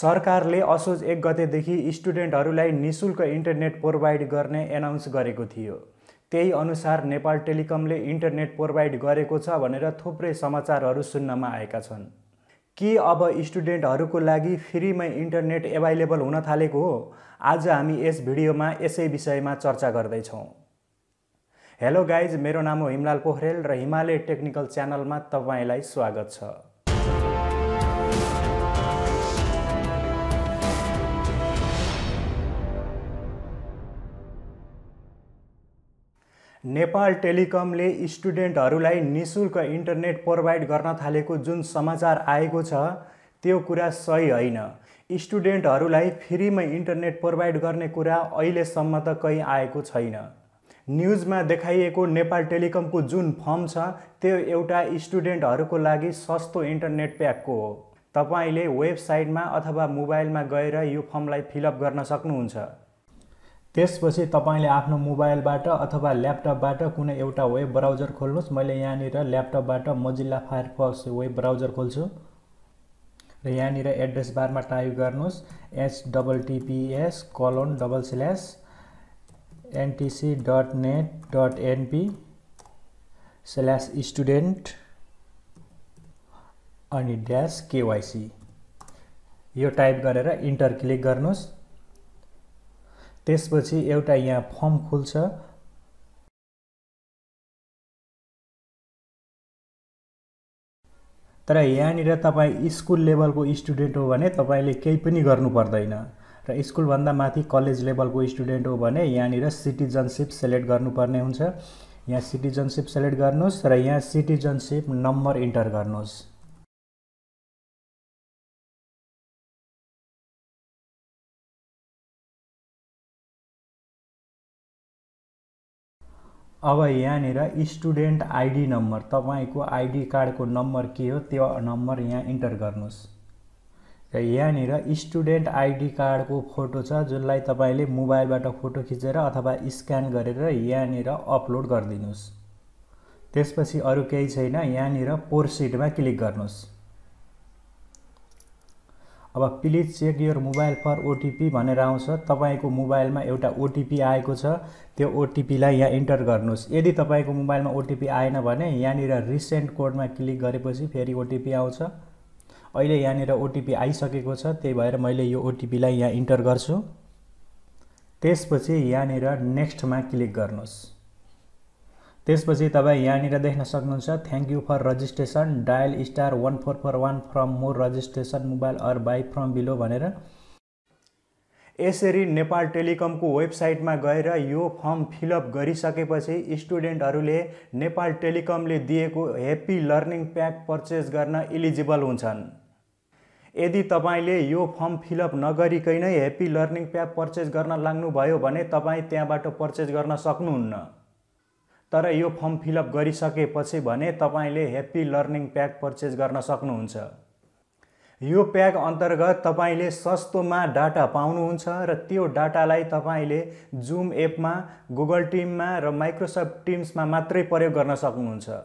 सरकारले असोज एक गतेदेखि स्टुडेन्टहरूलाई निशुल्क इन्टरनेट प्रोभाइड गर्ने एनाउन्स गरेको थियो त्यही अनुसार नेपाल टेलिकमले इन्टरनेट प्रोभाइड गरेको छ भनेर थुप्रै समाचारहरू सुन्नमा आएका छन् के अब स्टुडेन्टहरूको लागि फ्रीमै इन्टरनेट एभाइलेबल हुन थालेको हो आज हामी यस भिडियोमा यसै विषयमा चर्चा गर्दैछौँ हेलो गाइज मेरो नाम हो हिमलाल पोखरेल र हिमालय टेक्निकल च्यानलमा तपाईँलाई स्वागत छ नेपाल टेलिकमले स्टुडेन्टहरूलाई नि शुल्क इन्टरनेट प्रोभाइड गर्न थालेको जुन समाचार आएको छ त्यो कुरा सही होइन स्टुडेन्टहरूलाई फ्रीमै इन्टरनेट प्रोभाइड गर्ने कुरा अहिलेसम्म त कहीँ आएको छैन न्युजमा देखाइएको नेपाल टेलिकमको जुन फर्म छ त्यो एउटा स्टुडेन्टहरूको लागि सस्तो इन्टरनेट प्याकको हो तपाईँले वेबसाइटमा अथवा मोबाइलमा गएर यो फर्मलाई फिलअप गर्न सक्नुहुन्छ त्यसपछि तपाईँले आफ्नो मोबाइलबाट अथवा ल्यापटपबाट कुनै एउटा वेब ब्राउजर खोल्नुहोस् मैले यहाँनिर ल्यापटपबाट मजिल्ला फायरफक्स वेब ब्राउजर खोल्छु र यहाँनिर एड्रेस बारमा टाइप गर्नुहोस् H double TPS colon double slash NTC dot net dot NP slash student अनि ड्यास केवाइसी यो टाइप गरेर इन्टर क्लिक गर्नुहोस् त्यसपछि एउटा यहाँ फर्म खुल्छ तर यहाँनिर तपाईँ स्कुल लेभलको स्टुडेन्ट हो भने तपाईँले केही पनि गर्नु पर्दैन र स्कुलभन्दा माथि कलेज लेभलको स्टुडेन्ट हो भने यहाँनिर सिटिजनसिप सेलेक्ट गर्नुपर्ने हुन्छ यहाँ सिटिजनसिप सेलेक्ट गर्नुहोस् र यहाँ सिटिजनसिप नम्बर इन्टर गर्नुहोस् अब यहाँनिर स्टुडेन्ट आइडी नम्बर तपाईँको आइडी कार्डको नम्बर के हो त्यो नम्बर यहाँ इन्टर गर्नुहोस् र यहाँनिर स्टुडेन्ट आइडी कार्डको फोटो छ जसलाई तपाईँले मोबाइलबाट फोटो खिचेर अथवा स्क्यान गरेर यहाँनिर अपलोड गरिदिनुहोस् त्यसपछि अरू केही छैन यहाँनिर पोर्सिटमा क्लिक गर्नुहोस् अब please check your mobile for OTP भनेर आउँछ तपाईँको मोबाइलमा एउटा ओटिपी आएको छ त्यो ओटिपीलाई यहाँ इन्टर गर्नुहोस् यदि तपाईँको मोबाइलमा ओटिपी आएन भने यहाँनिर रिसेन्ट कोडमा क्लिक गरेपछि फेरि ओटिपी आउँछ अहिले यहाँनिर ओटिपी आइसकेको छ त्यही भएर मैले यो ओटिपीलाई यहाँ इन्टर गर्छु त्यसपछि यहाँनिर नेक्स्टमा क्लिक गर्नुहोस् त्यसपछि तपाईँ यहाँनिर देख्न सक्नुहुन्छ thank you for registration dial star one four four one from more registration mobile or by from below भनेर यसरी नेपाल टेलिकमको वेबसाइटमा गएर यो फर्म फिलअप गरिसकेपछि स्टुडेन्टहरूले नेपाल टेलिकमले दिएको हेप्पी लर्निङ प्याक पर्चेस गर्न इलिजिबल हुन्छन् यदि तपाईँले यो फर्म फिलअप नगरिकनै हेप्पी लर्निङ प्याक पर्चेस गर्न लाग्नुभयो भने तपाईँ त्यहाँबाट पर्चेस गर्न सक्नुहुन्न तर यो फर्म फिलअप गरिसकेपछि भने तपाईँले ह्याप्पी लर्निङ प्याक पर्चेज गर्न सक्नुहुन्छ यो प्याक अन्तर्गत तपाईँले सस्तोमा डाटा पाउनुहुन्छ र त्यो डाटालाई तपाईँले जुम एपमा गुगल टिममा र माइक्रोसफ्ट टिम्समा मात्रै प्रयोग गर्न सक्नुहुन्छ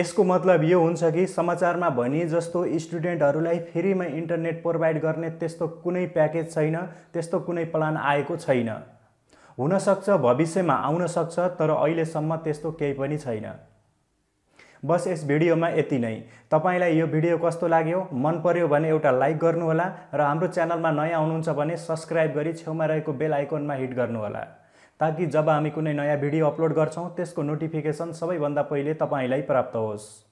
यसको मतलब यो हुन्छ कि समाचारमा भनी जस्तो स्टुडेन्टहरूलाई फ्रीमा इन्टरनेट प्रोभाइड गर्ने त्यस्तो कुनै प्याकेज छैन त्यस्तो कुनै प्लान आएको छैन हुनसक्छ भविष्यमा आउन सक्छ तर अहिलेसम्म त्यस्तो केही पनि छैन बस यस भिडियोमा यति नै तपाईँलाई यो भिडियो कस्तो लाग्यो मन पर्यो भने एउटा लाइक गर्नुहोला र हाम्रो च्यानलमा नयाँ आउनुहुन्छ भने सब्सक्राइब गरी छेउमा रहेको बेल आइकनमा हिट गर्नुहोला ताकि जब हामी कुनै नयाँ भिडियो अपलोड गर्छौँ त्यसको नोटिफिकेसन सबैभन्दा पहिले तपाईँलाई प्राप्त होस्